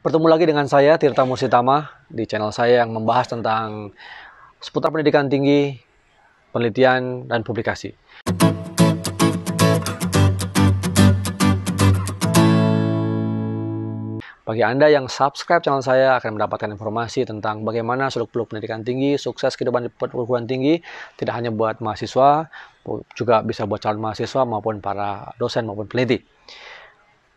Bertemu lagi dengan saya Tirta Musitama di channel saya yang membahas tentang seputar pendidikan tinggi, penelitian dan publikasi. Bagi Anda yang subscribe channel saya akan mendapatkan informasi tentang bagaimana seluk-beluk pendidikan tinggi, sukses kehidupan di perguruan tinggi, tidak hanya buat mahasiswa, juga bisa buat calon mahasiswa maupun para dosen maupun peneliti.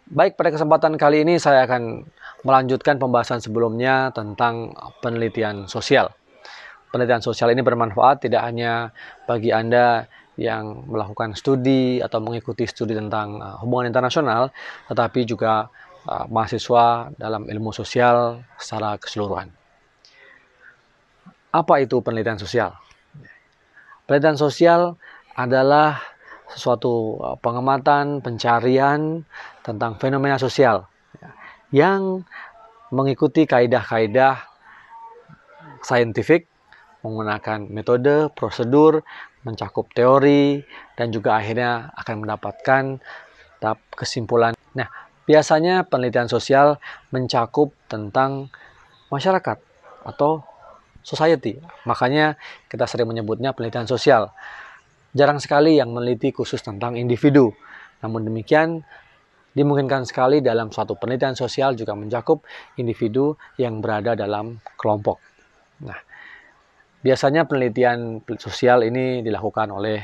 Baik, pada kesempatan kali ini saya akan melanjutkan pembahasan sebelumnya tentang penelitian sosial. Penelitian sosial ini bermanfaat tidak hanya bagi Anda yang melakukan studi atau mengikuti studi tentang eh, hubungan internasional, tetapi juga eh, mahasiswa dalam ilmu sosial secara keseluruhan. Apa itu penelitian sosial? Penelitian sosial adalah sesuatu eh, pengamatan, pencarian tentang fenomena sosial yang mengikuti kaedah-kaedah saintifik menggunakan metode, prosedur, mencakup teori, dan juga akhirnya akan mendapatkan tahap kesimpulan. Nah, biasanya penelitian sosial mencakup tentang masyarakat atau society. Makanya kita sering menyebutnya penelitian sosial. Jarang sekali yang meneliti khusus tentang individu. Namun demikian, Dimungkinkan sekali dalam suatu penelitian sosial juga mencakup individu yang berada dalam kelompok. Nah, biasanya penelitian sosial ini dilakukan oleh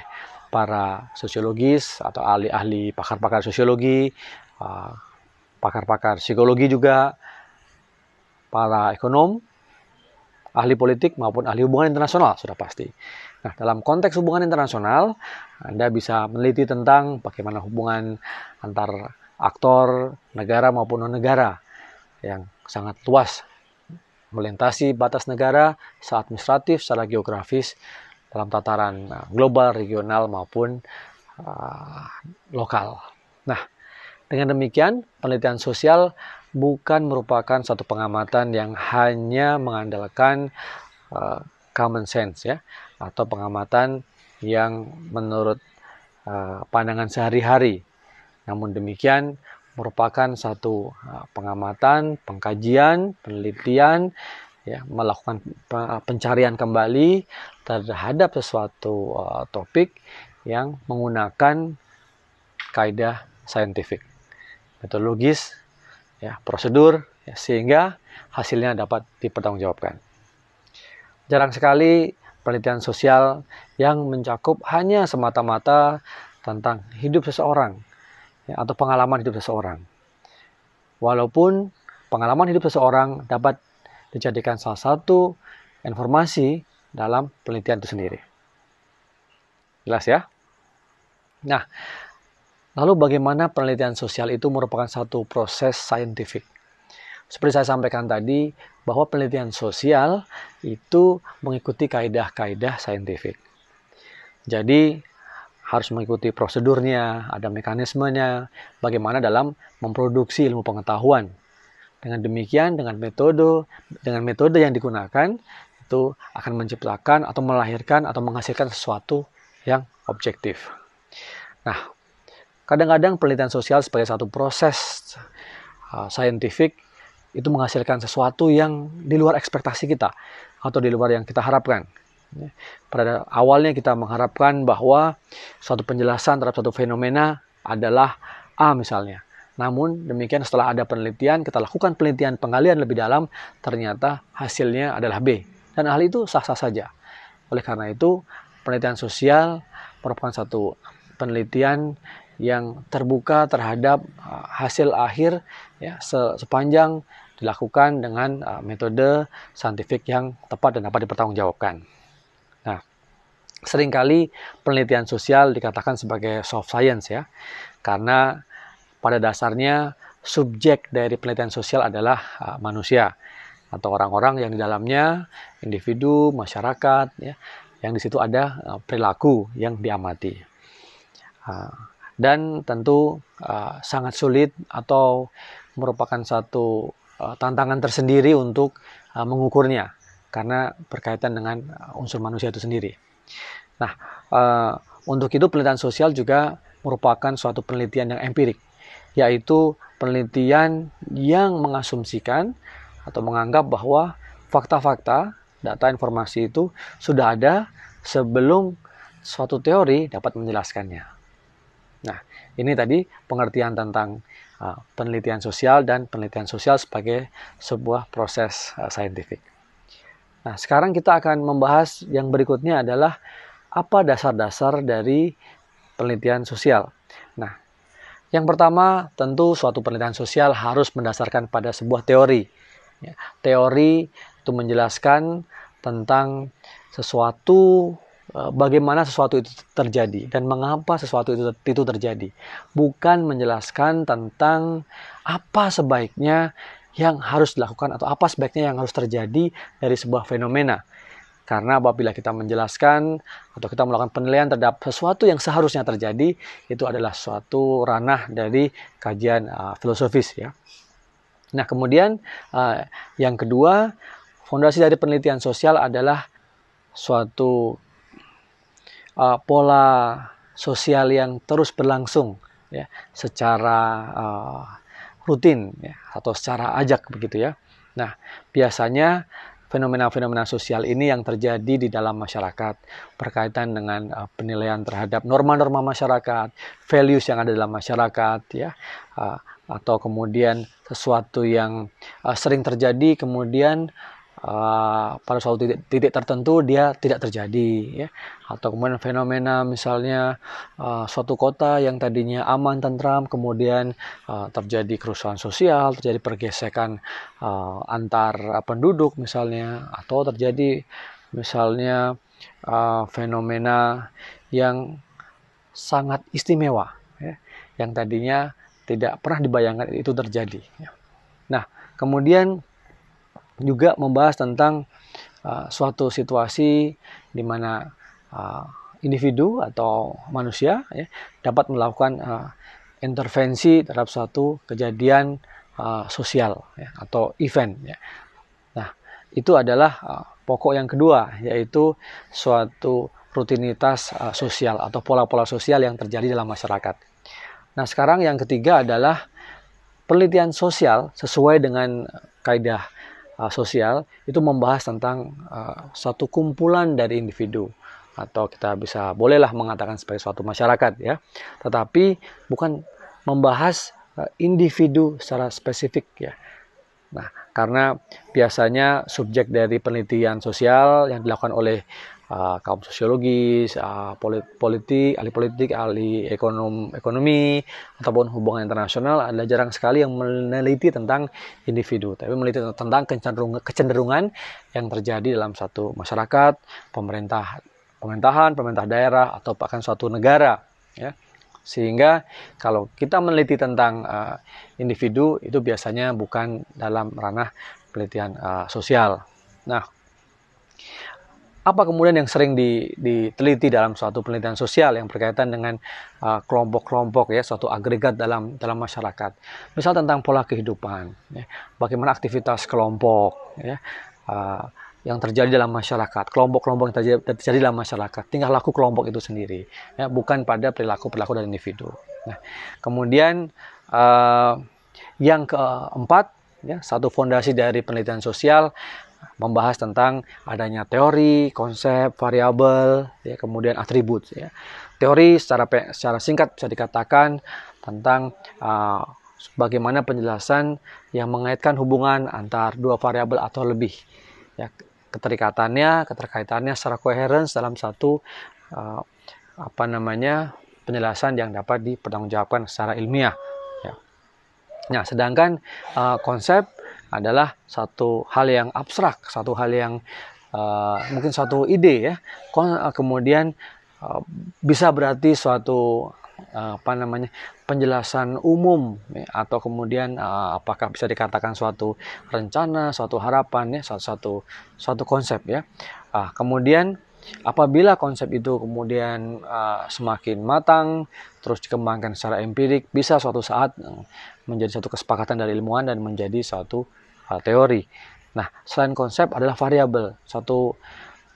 para sosiologis atau ahli-ahli pakar-pakar sosiologi, ah, pakar-pakar psikologi juga, para ekonom, ahli politik maupun ahli hubungan internasional sudah pasti. Nah, dalam konteks hubungan internasional, Anda bisa meneliti tentang bagaimana hubungan antar aktor negara maupun non-negara yang sangat luas melintasi batas negara secara administratif, secara geografis dalam tataran uh, global, regional maupun uh, lokal. Nah, dengan demikian penelitian sosial bukan merupakan satu pengamatan yang hanya mengandalkan uh, common sense ya atau pengamatan yang menurut uh, pandangan sehari-hari namun demikian merupakan satu uh, pengamatan, pengkajian, penelitian ya melakukan uh, pencarian kembali terhadap sesuatu uh, topik yang menggunakan kaidah saintifik, metodologis, ya prosedur ya, sehingga hasilnya dapat dipertanggungjawabkan. Jarang sekali penelitian sosial yang mencakup hanya semata-mata tentang hidup seseorang ya, atau pengalaman hidup seseorang. Walaupun pengalaman hidup seseorang dapat dijadikan salah satu informasi dalam penelitian itu sendiri. Jelas ya? Nah, lalu bagaimana penelitian sosial itu merupakan satu proses saintifik? Seperti saya sampaikan tadi, bahwa penelitian sosial itu mengikuti kaedah-kaedah saintifik. Jadi, harus mengikuti prosedurnya, ada mekanismenya, bagaimana dalam memproduksi ilmu pengetahuan. Dengan demikian, dengan metode dengan metode yang digunakan itu akan menciptakan atau melahirkan atau menghasilkan sesuatu yang objektif. Nah, kadang-kadang penelitian sosial sebagai satu proses uh, saintifik itu menghasilkan sesuatu yang di luar ekspektasi kita atau di luar yang kita harapkan. Ya. Pada awalnya kita mengharapkan bahwa suatu penjelasan terhadap suatu fenomena adalah A misalnya. Namun demikian setelah ada penelitian, kita lakukan penelitian penggalian lebih dalam, ternyata hasilnya adalah B. Dan hal itu sah-sah saja. Oleh karena itu, penelitian sosial merupakan satu penelitian yang terbuka terhadap uh, hasil akhir ya, sepanjang dilakukan dengan uh, metode saintifik yang tepat dan dapat dipertanggungjawabkan. Seringkali penelitian sosial dikatakan sebagai soft science ya, karena pada dasarnya subjek dari penelitian sosial adalah uh, manusia atau orang-orang yang di dalamnya individu, masyarakat, ya, yang di situ ada uh, perilaku yang diamati. Uh, dan tentu uh, sangat sulit atau merupakan satu uh, tantangan tersendiri untuk uh, mengukurnya karena berkaitan dengan unsur manusia itu sendiri. Nah, uh, untuk itu penelitian sosial juga merupakan suatu penelitian yang empirik, yaitu penelitian yang mengasumsikan atau menganggap bahwa fakta-fakta, data informasi itu sudah ada sebelum suatu teori dapat menjelaskannya. Nah, ini tadi pengertian tentang uh, penelitian sosial dan penelitian sosial sebagai sebuah proses uh, saintifik. Nah, sekarang kita akan membahas yang berikutnya adalah apa dasar-dasar dari penelitian sosial. Nah, yang pertama tentu suatu penelitian sosial harus mendasarkan pada sebuah teori. Ya, teori itu menjelaskan tentang sesuatu e, bagaimana sesuatu itu terjadi dan mengapa sesuatu itu, itu terjadi. Bukan menjelaskan tentang apa sebaiknya yang harus dilakukan atau apa sebaiknya yang harus terjadi dari sebuah fenomena. Karena apabila kita menjelaskan atau kita melakukan penilaian terhadap sesuatu yang seharusnya terjadi, itu adalah suatu ranah dari kajian uh, filosofis ya. Nah, kemudian uh, yang kedua, fondasi dari penelitian sosial adalah suatu uh, pola sosial yang terus berlangsung ya secara uh, rutin ya, atau secara ajak begitu ya. Nah, biasanya fenomena-fenomena sosial ini yang terjadi di dalam masyarakat berkaitan dengan uh, penilaian terhadap norma-norma masyarakat, values yang ada dalam masyarakat ya. Uh, atau kemudian sesuatu yang uh, sering terjadi kemudian Eh, pada suatu titik, titik tertentu dia tidak terjadi ya atau kemudian fenomena misalnya uh, suatu kota yang tadinya aman tentram kemudian uh, terjadi kerusuhan sosial terjadi pergesekan uh, antar penduduk misalnya atau terjadi misalnya uh, fenomena yang sangat istimewa ya, yang tadinya tidak pernah dibayangkan itu terjadi ya. nah kemudian juga membahas tentang uh, suatu situasi di mana uh, individu atau manusia ya, dapat melakukan uh, intervensi terhadap suatu kejadian uh, sosial ya, atau event. Ya. Nah, itu adalah uh, pokok yang kedua, yaitu suatu rutinitas uh, sosial atau pola-pola sosial yang terjadi dalam masyarakat. Nah, sekarang yang ketiga adalah penelitian sosial sesuai dengan kaidah Uh, sosial itu membahas tentang uh, satu kumpulan dari individu atau kita bisa bolehlah mengatakan sebagai suatu masyarakat ya. Tetapi bukan membahas uh, individu secara spesifik ya. Nah, karena biasanya subjek dari penelitian sosial yang dilakukan oleh uh, kaum sosiologis, uh, politik, ahli politik, ahli ekonom, ekonomi, ataupun hubungan internasional adalah jarang sekali yang meneliti tentang individu, tapi meneliti tentang kecenderungan, kecenderungan yang terjadi dalam satu masyarakat, pemerintah, pemerintahan, pemerintah daerah, atau bahkan suatu negara, ya. Sehingga kalau kita meneliti tentang uh, individu itu biasanya bukan dalam ranah penelitian uh, sosial. Nah, apa kemudian yang sering diteliti dalam suatu penelitian sosial yang berkaitan dengan uh, kelompok-kelompok uh, ya suatu agregat dalam dalam masyarakat misal tentang pola kehidupan ya, bagaimana aktivitas kelompok ya uh, yang terjadi dalam masyarakat, kelompok-kelompok yang terjadi, terjadi dalam masyarakat, tingkah laku kelompok itu sendiri, ya, bukan pada perilaku perilaku dari individu. Nah, kemudian uh, yang keempat, ya, satu fondasi dari penelitian sosial membahas tentang adanya teori, konsep, variabel, ya, kemudian atribut. Ya. Teori secara secara singkat bisa dikatakan tentang uh, bagaimana penjelasan yang mengaitkan hubungan antar dua variabel atau lebih. Ya, keterikatannya, keterkaitannya secara koherens dalam satu uh, apa namanya penjelasan yang dapat dipertanggungjawabkan secara ilmiah. Ya. Nah, sedangkan uh, konsep adalah satu hal yang abstrak, satu hal yang uh, mungkin satu ide ya. Eh, kemudian uh, bisa berarti suatu uh, apa namanya penjelasan umum ya, atau kemudian uh, apakah bisa dikatakan suatu rencana, suatu harapan ya, suatu suatu, suatu konsep ya. Uh, kemudian apabila konsep itu kemudian uh, semakin matang terus dikembangkan secara empirik bisa suatu saat menjadi satu kesepakatan dari ilmuwan dan menjadi suatu teori. Nah, selain konsep adalah variabel, satu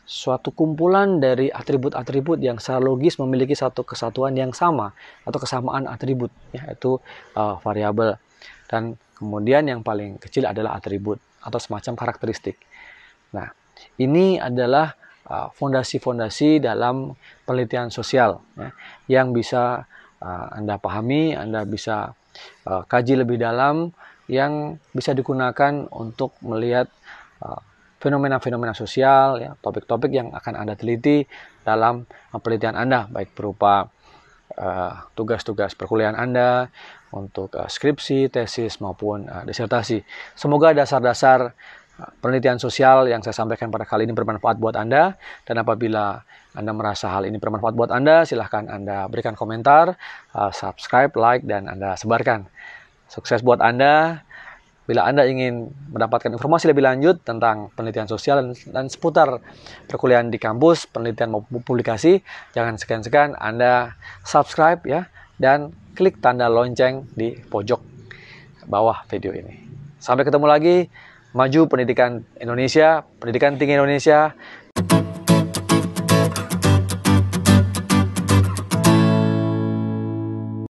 suatu kumpulan dari atribut-atribut yang secara logis memiliki satu kesatuan yang sama atau kesamaan atribut, yaitu uh, variabel. Dan kemudian yang paling kecil adalah atribut atau semacam karakteristik. Nah, ini adalah uh, fondasi-fondasi uh, dalam penelitian sosial ya, yang bisa uh, Anda pahami, Anda bisa uh, kaji lebih dalam yang bisa digunakan untuk melihat uh, fenomena-fenomena sosial, topik ya, topik-topik yang akan Anda teliti dalam uh, penelitian Anda, baik berupa tugas uh, tugas-tugas perkuliahan Anda, untuk uh, skripsi, tesis, maupun uh, disertasi. Semoga dasar-dasar penelitian sosial yang saya sampaikan pada kali ini bermanfaat buat Anda, dan apabila Anda merasa hal ini bermanfaat buat Anda, silahkan Anda berikan komentar, subscribe, like, dan Anda sebarkan. Sukses buat Anda. Bila Anda ingin mendapatkan informasi lebih lanjut tentang penelitian sosial dan, dan seputar perkuliahan di kampus, penelitian maupun publikasi, jangan segan-segan Anda subscribe ya dan klik tanda lonceng di pojok bawah video ini. Sampai ketemu lagi, maju pendidikan Indonesia, pendidikan tinggi Indonesia,